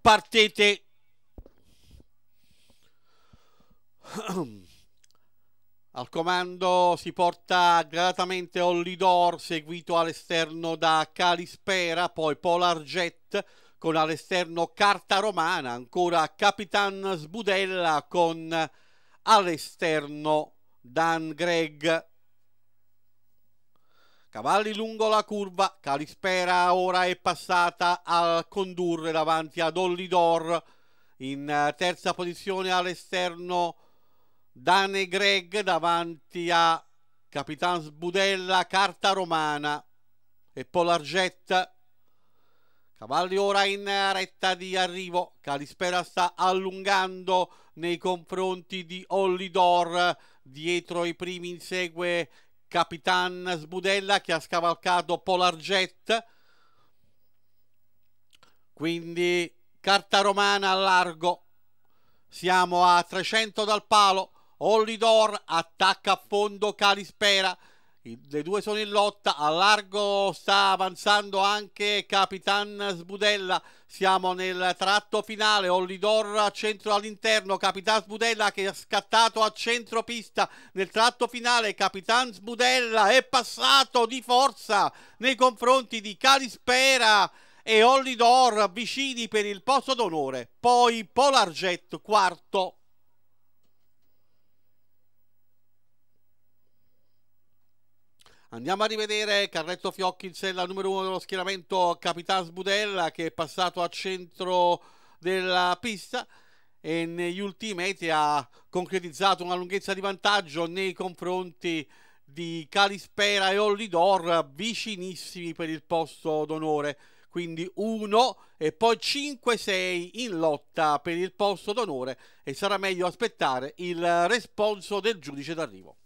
partite al comando si porta gratamente Ollidor seguito all'esterno da Calispera poi Polarjet con all'esterno Carta Romana ancora Capitan Sbudella con all'esterno Dan Gregg Cavalli lungo la curva, Calispera ora è passata a condurre davanti ad Ollidor, in eh, terza posizione all'esterno Dane Greg davanti a Capitan Sbudella, Carta Romana e Polarget. Cavalli ora in eh, retta di arrivo, Calispera sta allungando nei confronti di Ollidor, dietro i primi insegue Capitan Sbudella che ha scavalcato Polar Jet. Quindi carta romana a largo. Siamo a 300 dal palo. Ollidor attacca a fondo Calispera. Le due sono in lotta, a largo sta avanzando anche Capitan Sbudella, siamo nel tratto finale, Ollidor a centro all'interno, Capitan Sbudella che ha scattato a centro pista, nel tratto finale Capitan Sbudella è passato di forza nei confronti di Calispera e Ollidor vicini per il posto d'onore, poi Polarjet quarto. Andiamo a rivedere Carretto Fiocchi in sella numero uno dello schieramento, Capitan Sbudella che è passato a centro della pista e negli ultimi metri eh, ha concretizzato una lunghezza di vantaggio nei confronti di Calispera e Ollidor vicinissimi per il posto d'onore quindi 1 e poi 5-6 in lotta per il posto d'onore e sarà meglio aspettare il responso del giudice d'arrivo.